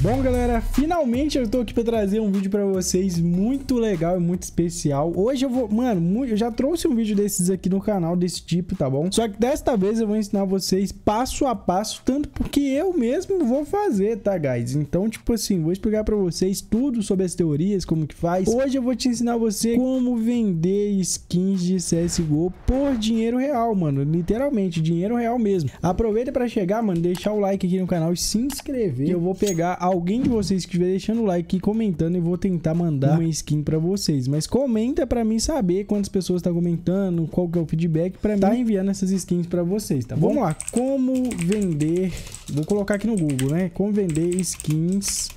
Bom galera, finalmente eu tô aqui pra trazer um vídeo pra vocês muito legal e muito especial Hoje eu vou, mano, eu já trouxe um vídeo desses aqui no canal, desse tipo, tá bom? Só que desta vez eu vou ensinar vocês passo a passo, tanto porque eu mesmo vou fazer, tá guys? Então tipo assim, vou explicar pra vocês tudo sobre as teorias, como que faz Hoje eu vou te ensinar você como vender skins de CSGO por dinheiro real, mano Literalmente, dinheiro real mesmo Aproveita pra chegar, mano, deixar o like aqui no canal e se inscrever Eu vou pegar alguém de vocês que estiver deixando o like e comentando, eu vou tentar mandar uhum. uma skin para vocês. Mas comenta para mim saber quantas pessoas tá comentando, qual que é o feedback para tá mim enviando essas skins para vocês, tá bom? Vamos lá, como vender, vou colocar aqui no Google, né? Como vender skins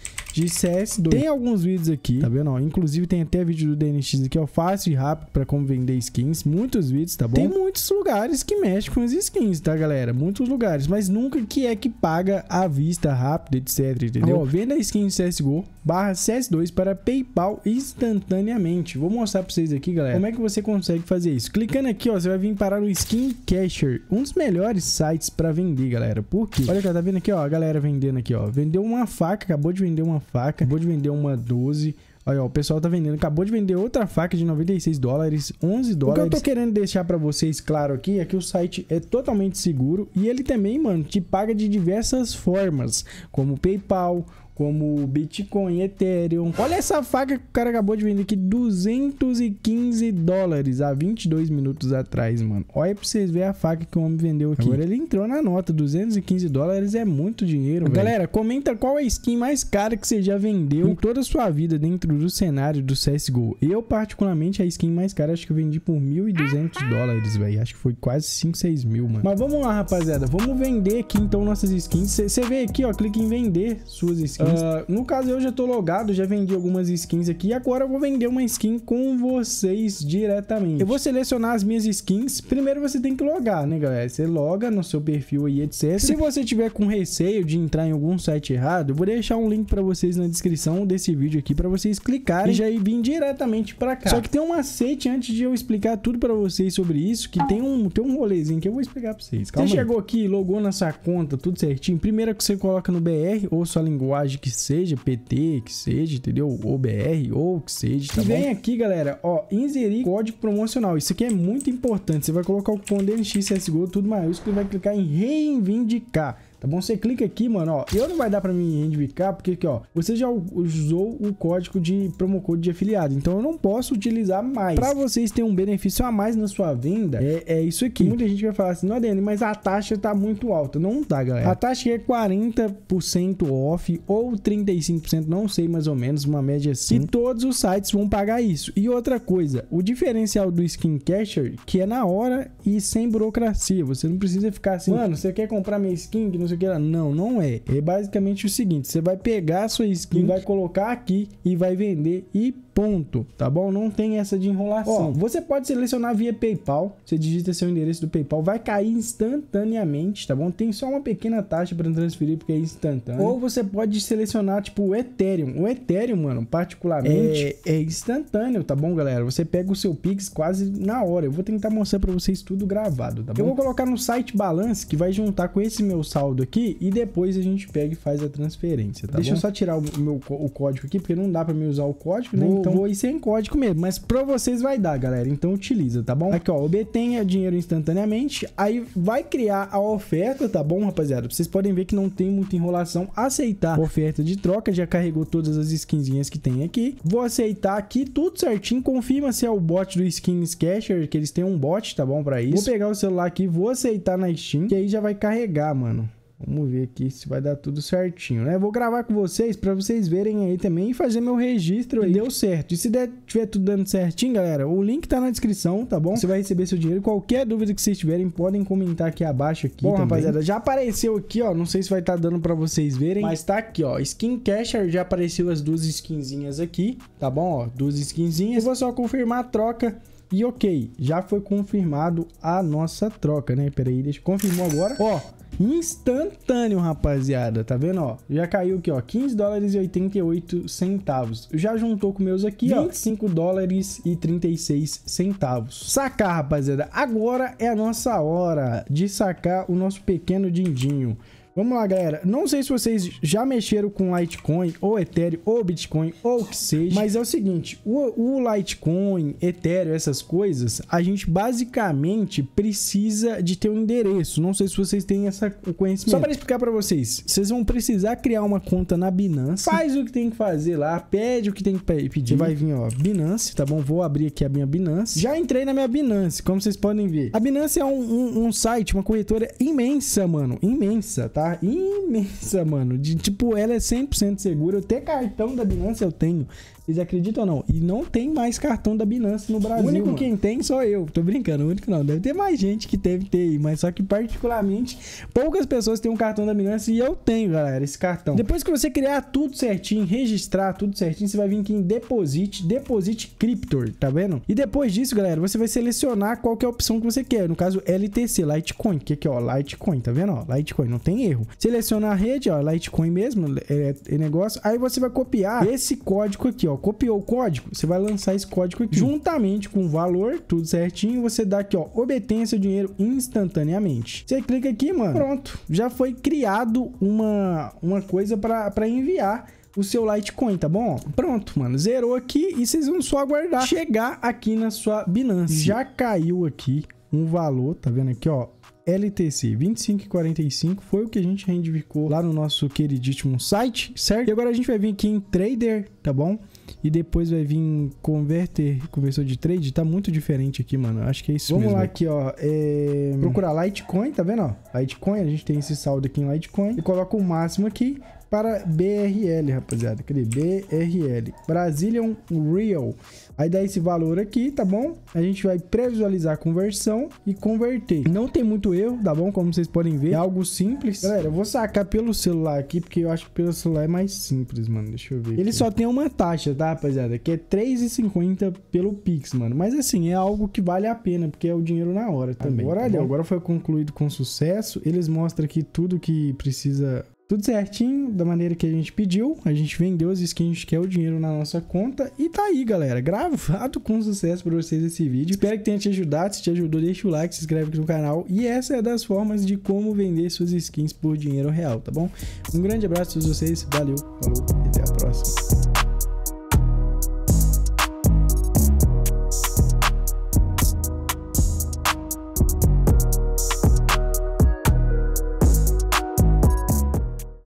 de CS2. Tem alguns vídeos aqui, tá vendo? Ó, inclusive tem até vídeo do DNX aqui, ó, fácil e rápido pra como vender skins. Muitos vídeos, tá bom? Tem muitos lugares que mexem com as skins, tá, galera? Muitos lugares, mas nunca que é que paga à vista, rápido, etc, entendeu? Ó, venda skin de CSGO, barra CS2 para PayPal instantaneamente. Vou mostrar para vocês aqui, galera, como é que você consegue fazer isso. Clicando aqui, ó, você vai vir parar no Skin Casher, um dos melhores sites para vender, galera. Por quê? Olha cá, tá vendo aqui, ó, a galera vendendo aqui, ó. Vendeu uma faca, acabou de vender uma faca, acabou de vender uma 12, Olha, ó, o pessoal tá vendendo. Acabou de vender outra faca de 96 dólares, 11 dólares. O que eu tô querendo deixar para vocês claro aqui é que o site é totalmente seguro e ele também, mano, te paga de diversas formas, como PayPal, como Bitcoin, Ethereum. Olha essa faca que o cara acabou de vender aqui, 215 dólares há 22 minutos atrás, mano. Olha pra vocês verem a faca que o homem vendeu aqui. Agora ele entrou na nota, 215 dólares é muito dinheiro, velho. Galera, comenta qual é a skin mais cara que você já vendeu hum. em toda a sua vida dentro do cenário do CSGO. Eu, particularmente, a skin mais cara acho que eu vendi por 1.200 dólares, velho. Acho que foi quase 5, 6 mil, mano. Mas vamos lá, rapaziada. Vamos vender aqui, então, nossas skins. Você vê aqui, ó, clica em vender suas skins. Ah, no caso, eu já tô logado, já vendi algumas skins aqui. Agora eu vou vender uma skin com vocês diretamente. Eu vou selecionar as minhas skins. Primeiro você tem que logar, né, galera? Você loga no seu perfil aí, etc. Se você tiver com receio de entrar em algum site errado, eu vou deixar um link pra vocês na descrição desse vídeo aqui, pra vocês clicarem e já ir vir diretamente pra cá. Só que tem um macete antes de eu explicar tudo pra vocês sobre isso, que tem um, tem um rolezinho que eu vou explicar pra vocês. Calma você aí. chegou aqui, logou na sua conta, tudo certinho. Primeiro que você coloca no BR ou sua linguagem que seja, PT, que seja, entendeu? OBR ou que seja, tá e bom? vem aqui, galera, ó, inserir código promocional. Isso aqui é muito importante. Você vai colocar o cupom DNXCSGO, tudo maiúsculo, e vai clicar em reivindicar tá bom? Você clica aqui, mano, ó, eu não vai dar pra mim indicar, porque aqui, ó, você já usou o código de promo code de afiliado, então eu não posso utilizar mais. Pra vocês terem um benefício a mais na sua venda, é, é isso aqui. Muita gente vai falar assim, não, Adriano, mas a taxa tá muito alta. Não tá, galera. A taxa é 40% off ou 35%, não sei mais ou menos, uma média assim. E todos os sites vão pagar isso. E outra coisa, o diferencial do Skin Casher, que é na hora e sem burocracia. Você não precisa ficar assim, mano, você quer comprar minha skin, que não sei o que lá. Não, não é. É basicamente o seguinte: você vai pegar a sua skin, vai colocar aqui e vai vender e ponto, tá bom? Não tem essa de enrolação. Ó, você pode selecionar via PayPal, você digita seu endereço do PayPal, vai cair instantaneamente, tá bom? Tem só uma pequena taxa para transferir porque é instantâneo. Ou você pode selecionar tipo o Ethereum. O Ethereum, mano, particularmente é, é, é instantâneo, tá bom, galera? Você pega o seu Pix quase na hora. Eu vou tentar mostrar para vocês tudo gravado, tá bom? Eu vou colocar no site Balance que vai juntar com esse meu saldo aqui e depois a gente pega e faz a transferência, tá Deixa bom? eu só tirar o meu o código aqui, porque não dá para me usar o código, né? Vou, então vou ir sem código mesmo, mas para vocês vai dar, galera. Então utiliza, tá bom? Aqui, ó, obtenha dinheiro instantaneamente, aí vai criar a oferta, tá bom, rapaziada? Vocês podem ver que não tem muita enrolação. Aceitar oferta de troca, já carregou todas as skinzinhas que tem aqui. Vou aceitar aqui, tudo certinho, confirma se é o bot do skin Casher, que eles têm um bot, tá bom, para isso. Vou pegar o celular aqui, vou aceitar na Steam, que aí já vai carregar, mano. Vamos ver aqui se vai dar tudo certinho, né? Vou gravar com vocês para vocês verem aí também e fazer meu registro aí. Deu certo. E se der, tiver tudo dando certinho, galera, o link tá na descrição, tá bom? Você vai receber seu dinheiro. Qualquer dúvida que vocês tiverem, podem comentar aqui abaixo aqui Bom, também. rapaziada, já apareceu aqui, ó. Não sei se vai estar tá dando para vocês verem, mas tá aqui, ó. Skin Casher já apareceu as duas skinzinhas aqui, tá bom? Ó, duas skinzinhas. Eu vou só confirmar a troca. E ok, já foi confirmado a nossa troca, né? Pera aí, deixa eu agora. Ó, instantâneo, rapaziada. Tá vendo, ó? Já caiu aqui, ó, 15 dólares e 88 centavos. Já juntou com meus aqui, 25 ó, dólares e 36 centavos. Sacar, rapaziada. Agora é a nossa hora de sacar o nosso pequeno dindinho. Vamos lá, galera. Não sei se vocês já mexeram com Litecoin, ou Ethereum, ou Bitcoin, ou o que seja. Mas é o seguinte, o, o Litecoin, Ethereum, essas coisas, a gente basicamente precisa de ter um endereço. Não sei se vocês têm essa conhecimento. Só para explicar para vocês, vocês vão precisar criar uma conta na Binance. Faz o que tem que fazer lá, pede o que tem que pedir. Vai vir, ó, Binance, tá bom? Vou abrir aqui a minha Binance. Já entrei na minha Binance, como vocês podem ver. A Binance é um, um, um site, uma corretora imensa, mano. Imensa, tá? imensa, mano. De tipo, ela é 100% segura. Eu tenho cartão da Binance eu tenho. Vocês acreditam ou não? E não tem mais cartão da Binance no Brasil. O único mano. quem tem sou eu. Tô brincando, o único não. Deve ter mais gente que teve aí, mas só que particularmente poucas pessoas têm um cartão da Binance e eu tenho, galera, esse cartão. Depois que você criar tudo certinho, registrar tudo certinho, você vai vir aqui em Deposit, Deposit Cryptor, tá vendo? E depois disso, galera, você vai selecionar qual que é a opção que você quer. No caso, LTC, Litecoin, que aqui, é, ó, Litecoin, tá vendo? Litecoin, não tem erro. Selecionar a rede, ó, Litecoin mesmo, é, é negócio. Aí você vai copiar esse código aqui, ó, copiou o código, você vai lançar esse código aqui. Juntamente com o valor, tudo certinho, você dá aqui, ó, obtenha seu dinheiro instantaneamente. Você clica aqui, mano, pronto. Já foi criado uma, uma coisa para enviar o seu Litecoin, tá bom? Pronto, mano. Zerou aqui e vocês vão só aguardar chegar aqui na sua Binance. Já caiu aqui um valor, tá vendo aqui, ó? LTC 25,45 foi o que a gente reivindicou lá no nosso queridíssimo site, certo? E agora a gente vai vir aqui em Trader, tá bom? E depois vai vir Converter, conversor de trade, tá muito diferente aqui, mano. Acho que é isso Vamos mesmo. Vamos lá aqui, ó. É... Procurar Litecoin, tá vendo, ó? Litecoin, a gente tem esse saldo aqui em Litecoin. E coloca o máximo aqui para BRL, rapaziada. Cadê? BRL. Brazilian Real. Aí dá esse valor aqui, tá bom? A gente vai previsualizar a conversão e converter. Não tem muito erro, tá bom? Como vocês podem ver, é algo simples. Galera, eu vou sacar pelo celular aqui, porque eu acho que pelo celular é mais simples, mano. Deixa eu ver. Ele aqui. só tem uma taxa, tá, rapaziada? Que é R$3,50 pelo Pix, mano. Mas assim, é algo que vale a pena, porque é o dinheiro na hora também. Agora, tá agora foi concluído com sucesso. Eles mostram aqui tudo que precisa tudo certinho, da maneira que a gente pediu. A gente vendeu as skins, que é o dinheiro na nossa conta. E tá aí, galera. Gravado com sucesso pra vocês esse vídeo. Espero que tenha te ajudado. Se te ajudou, deixa o like, se inscreve aqui no canal. E essa é das formas de como vender suas skins por dinheiro real, tá bom? Um grande abraço a todos vocês. Valeu, falou e até a próxima.